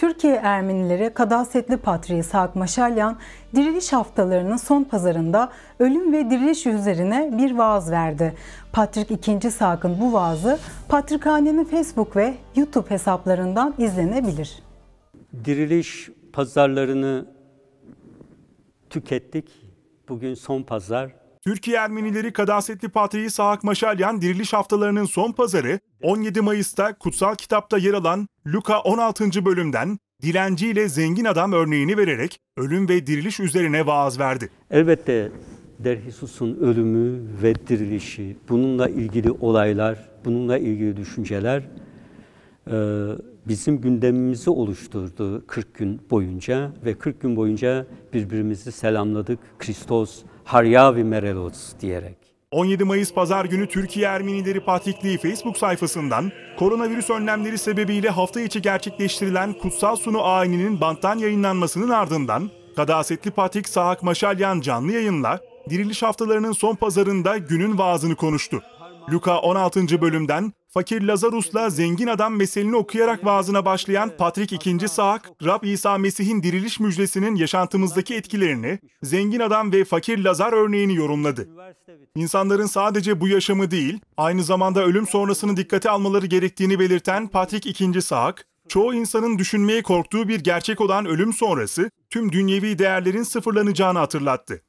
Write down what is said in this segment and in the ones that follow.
Türkiye Ermenileri Kadasetli Patriği Haak Maşalyan, diriliş haftalarının son pazarında ölüm ve diriliş üzerine bir vaaz verdi. Patrik II. Sak'ın bu vaazı Patrikhane'nin Facebook ve YouTube hesaplarından izlenebilir. Diriliş pazarlarını tükettik. Bugün son pazar. Türkiye Ermenileri Kadasetli Patriği Sahak Maşalyan diriliş haftalarının son pazarı 17 Mayıs'ta kutsal kitapta yer alan Luka 16. bölümden dilenci ile zengin adam örneğini vererek ölüm ve diriliş üzerine vaaz verdi. Elbette Derhisus'un ölümü ve dirilişi, bununla ilgili olaylar, bununla ilgili düşünceler e, bizim gündemimizi oluşturdu 40 gün boyunca ve 40 gün boyunca birbirimizi selamladık. Kristos Haryavi Merelots diyerek. 17 Mayıs Pazar günü Türkiye Ermenileri Patrikliği Facebook sayfasından koronavirüs önlemleri sebebiyle hafta içi gerçekleştirilen kutsal sunu ayininin banttan yayınlanmasının ardından Kadasetli Patrik Sahak Maşalyan canlı yayınla diriliş haftalarının son pazarında günün vaazını konuştu. Luka 16. bölümden fakir Lazarus'la zengin adam meselini okuyarak vaazına başlayan Patrick II. Saak, Rab İsa Mesih'in diriliş müjdesinin yaşantımızdaki etkilerini, zengin adam ve fakir Lazar örneğini yorumladı. İnsanların sadece bu yaşamı değil, aynı zamanda ölüm sonrasını dikkate almaları gerektiğini belirten Patrick II. Saak, çoğu insanın düşünmeye korktuğu bir gerçek olan ölüm sonrası, tüm dünyevi değerlerin sıfırlanacağını hatırlattı.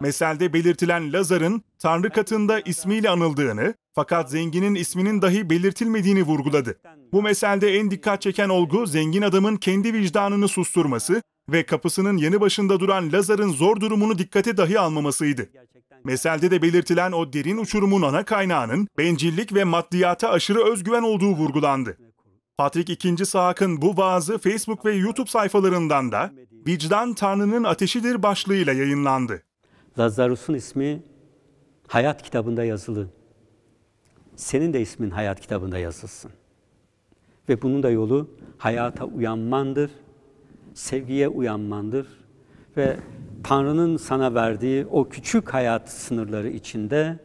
Meselde belirtilen Lazar'ın Tanrı katında ismiyle anıldığını fakat zenginin isminin dahi belirtilmediğini vurguladı. Bu meselde en dikkat çeken olgu zengin adamın kendi vicdanını susturması ve kapısının yanı başında duran Lazar'ın zor durumunu dikkate dahi almamasıydı. Meselde de belirtilen o derin uçurumun ana kaynağının bencillik ve maddiyata aşırı özgüven olduğu vurgulandı. Patrick II. Sahak'ın bu vaazı Facebook ve YouTube sayfalarından da Vicdan Tanrı'nın Ateşidir başlığıyla yayınlandı. Lazarus'un ismi hayat kitabında yazılı. Senin de ismin hayat kitabında yazılsın. Ve bunun da yolu hayata uyanmandır, sevgiye uyanmandır ve Tanrı'nın sana verdiği o küçük hayat sınırları içinde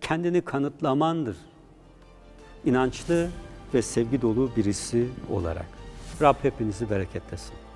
kendini kanıtlamandır. İnançlı ve sevgi dolu birisi olarak. Rab hepinizi bereketlesin.